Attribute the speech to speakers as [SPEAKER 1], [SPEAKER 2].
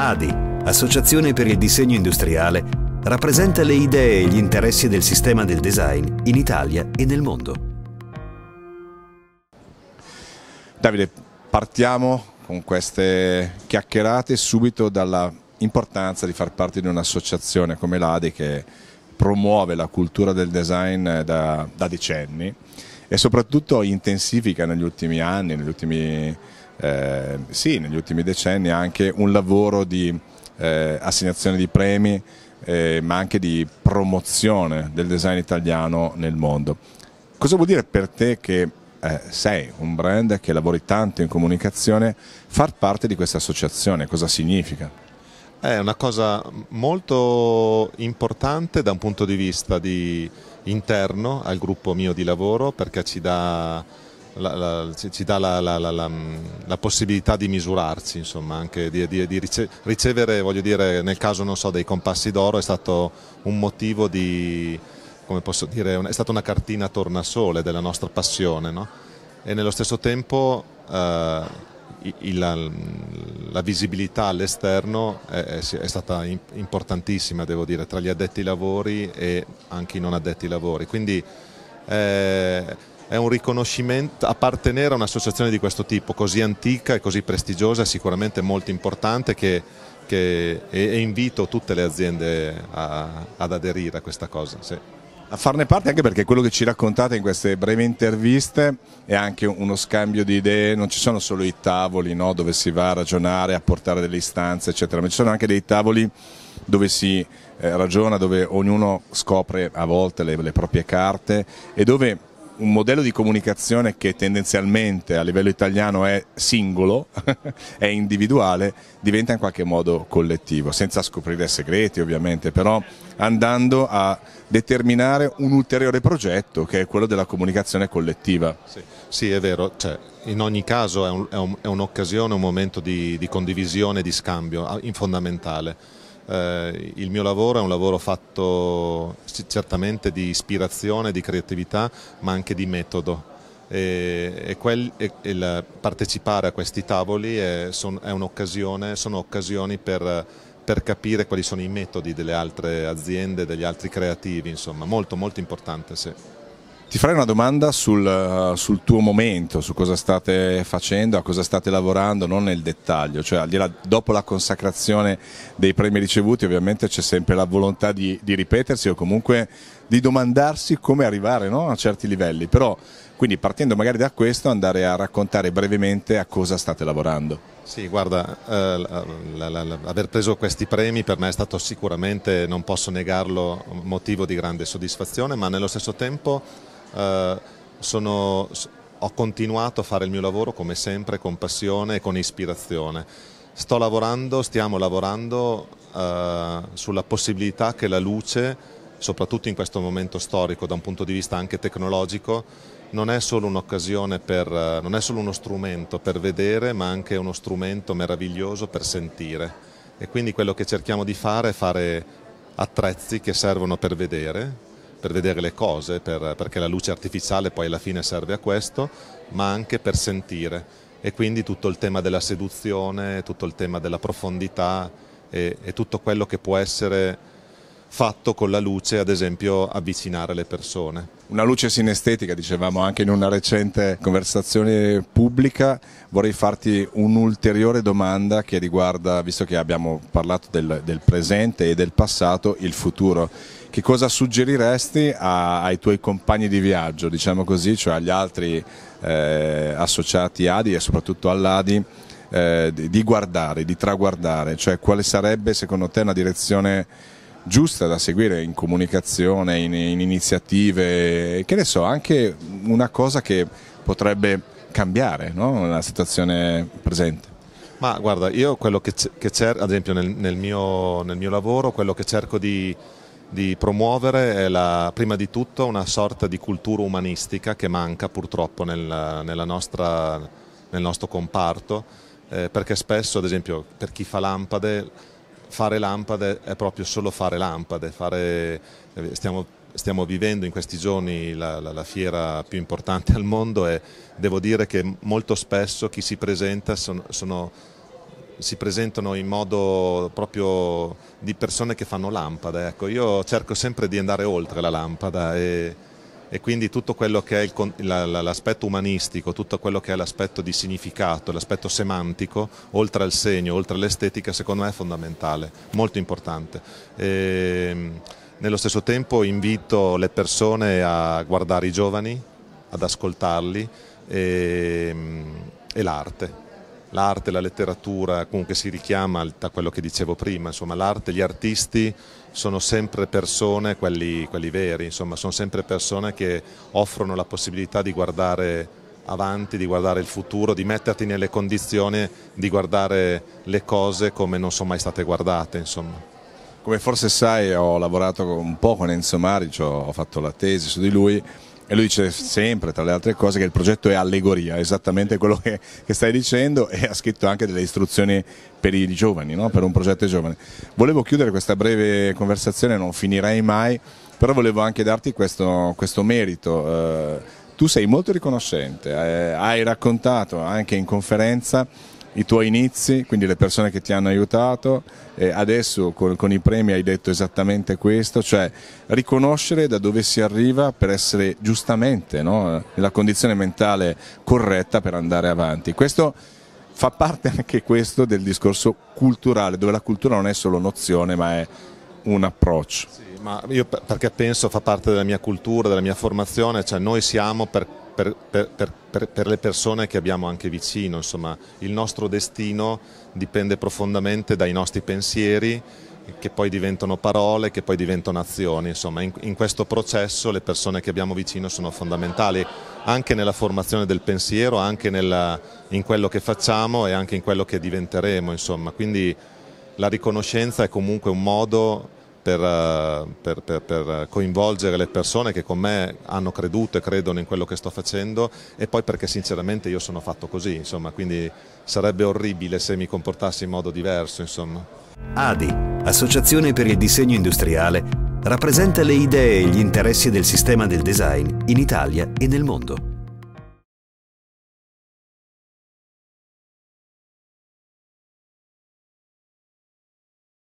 [SPEAKER 1] ADI, Associazione per il disegno industriale, rappresenta le idee e gli interessi del sistema del design in Italia e nel mondo. Davide, partiamo con queste chiacchierate subito dalla importanza di far parte di un'associazione come l'ADI che promuove la cultura del design da, da decenni e soprattutto intensifica negli ultimi anni, negli ultimi eh, sì, negli ultimi decenni anche un lavoro di eh, assegnazione di premi, eh, ma anche di promozione del design italiano nel mondo. Cosa vuol dire per te che eh, sei un brand che lavori tanto in comunicazione, far parte di questa associazione? Cosa significa?
[SPEAKER 2] È una cosa molto importante da un punto di vista di interno al gruppo mio di lavoro perché ci dà la, la, ci dà mm, la, possibilità di misurarci, insomma, anche di, di, di ricevere, voglio dire, nel caso so, dei compassi d'oro è stato un motivo di, come posso dire, è stata una cartina tornasole della nostra passione, no? E nello stesso tempo eh, il, mm, la, visibilità all'esterno è, è, stata importantissima, devo dire, tra gli addetti ai lavori e anche i non addetti ai lavori. Quindi eh, è un riconoscimento, appartenere a un'associazione di questo tipo, così antica e così prestigiosa, è sicuramente molto importante
[SPEAKER 1] che, che, e, e, invito tutte le aziende a, ad aderire a questa cosa. Sì. A farne parte anche perché quello che ci raccontate in queste brevi interviste è anche uno scambio di idee, non ci sono solo i tavoli no, dove si va a ragionare, a portare delle istanze, eccetera, ma ci sono anche dei tavoli dove si eh, ragiona, dove ognuno scopre a volte le, le proprie carte e dove un modello di comunicazione che tendenzialmente a livello italiano è singolo, è individuale, diventa in qualche modo collettivo, senza scoprire segreti ovviamente, però andando a determinare un ulteriore progetto che è quello della comunicazione collettiva. Sì, sì è vero,
[SPEAKER 2] cioè, in ogni caso è, un'occasione, un, un, un momento di, di condivisione, di scambio, in fondamentale. Eh, il mio lavoro è un lavoro fatto certamente di ispirazione, di creatività, ma anche di metodo. E, e, quel, e, e partecipare a questi tavoli è, son, è sono occasioni per, per, capire quali sono i metodi delle altre aziende, degli altri creativi, insomma, molto molto importante. Sì.
[SPEAKER 1] Ti farei una domanda sul, sul, tuo momento, su cosa state facendo, a cosa state lavorando, non nel dettaglio, cioè dopo la consacrazione dei premi ricevuti ovviamente c'è sempre la volontà di, di ripetersi o comunque di domandarsi come arrivare no? a certi livelli, però quindi partendo magari da questo andare a raccontare brevemente a cosa state lavorando.
[SPEAKER 2] Sì, guarda, eh, la, la, la, aver preso questi premi per me è stato sicuramente, non posso negarlo, motivo di grande soddisfazione, ma nello stesso tempo eh, sono, ho continuato a fare il mio lavoro come sempre con passione e con ispirazione. Sto lavorando, stiamo lavorando eh, sulla possibilità che la luce, soprattutto in questo momento storico da un punto di vista anche tecnologico, non è solo un'occasione per, eh, non è solo uno strumento per vedere, ma anche uno strumento meraviglioso per sentire. E quindi quello che cerchiamo di fare è fare attrezzi che servono per vedere, per vedere le cose, per, perché la luce artificiale poi alla fine serve a questo, ma anche per sentire. E quindi tutto il tema della seduzione, tutto il tema della profondità e, e tutto quello che può essere fatto con la luce, ad
[SPEAKER 1] esempio avvicinare le persone. Una luce sinestetica, dicevamo anche in una recente conversazione pubblica, vorrei farti un'ulteriore domanda che riguarda, visto che abbiamo parlato del, del presente e del passato, il futuro. Che cosa suggeriresti a, ai tuoi compagni di viaggio, diciamo così, cioè agli altri eh, associati ADI e soprattutto all'ADI, eh, di guardare, di traguardare? Cioè quale sarebbe secondo te una direzione giusta da seguire in comunicazione, in, in iniziative, che ne so, anche una cosa che potrebbe cambiare no? la situazione presente. Ma guarda, io quello che,
[SPEAKER 2] che cerco, ad esempio nel, nel, mio, nel, mio, lavoro, quello che cerco di, di promuovere è la, prima di tutto una sorta di cultura umanistica che manca purtroppo nel, nostra, nel nostro comparto, eh, perché spesso ad esempio per chi fa lampade fare lampade è proprio solo fare lampade, fare, eh, stiamo, stiamo, vivendo in questi giorni la, la, la, fiera più importante al mondo e devo dire che molto spesso chi si presenta sono, sono, si presentano in modo proprio di persone che fanno lampade. Ecco, io cerco sempre di andare oltre la lampada e e quindi tutto quello che è l'aspetto umanistico, tutto quello che è l'aspetto di significato, l'aspetto semantico, oltre al segno, oltre all'estetica, secondo me è fondamentale, molto importante. E, ehm, nello stesso tempo invito le persone a guardare i giovani, ad ascoltarli e, ehm, e l'arte l'arte, la letteratura comunque si richiama a quello che dicevo prima, insomma l'arte, gli artisti sono sempre persone, quelli, quelli veri, insomma sono sempre persone che offrono la possibilità di guardare avanti, di guardare il futuro, di metterti nelle condizioni di guardare le cose
[SPEAKER 1] come non sono mai state guardate insomma. Come forse sai ho lavorato un po' con Enzo Maric, ho fatto la tesi su di lui e lui dice sempre, tra le altre cose, che il progetto è allegoria, esattamente quello che, che stai dicendo e ha scritto anche delle istruzioni per i giovani, no? per un progetto giovane. Volevo chiudere questa breve conversazione, non finirei mai, però volevo anche darti questo, questo merito. Eh, tu sei molto riconoscente, eh, hai raccontato anche in conferenza i tuoi inizi, quindi le persone che ti hanno aiutato, e adesso con, con i premi hai detto esattamente questo, cioè riconoscere da dove si arriva per essere giustamente no, nella condizione mentale corretta per andare avanti. Questo fa parte anche questo del discorso culturale, dove la cultura non è solo nozione ma è un approccio. Sì, ma io perché
[SPEAKER 2] penso fa parte della mia cultura, della mia formazione, cioè noi siamo per per, per, per, per, le persone che abbiamo anche vicino, insomma il nostro destino dipende profondamente dai nostri pensieri che poi diventano parole, che poi diventano azioni, insomma in, in questo processo le persone che abbiamo vicino sono fondamentali anche nella formazione del pensiero, anche nella, in quello che facciamo e anche in quello che diventeremo, insomma quindi la riconoscenza è comunque un modo per, per, per, per, coinvolgere le persone che con me hanno creduto e credono in quello che sto facendo e poi perché sinceramente io sono fatto così, insomma, quindi sarebbe orribile se mi comportassi in modo diverso. Insomma. ADI, Associazione per il Disegno Industriale, rappresenta le
[SPEAKER 1] idee e gli interessi del sistema del design in Italia e nel mondo.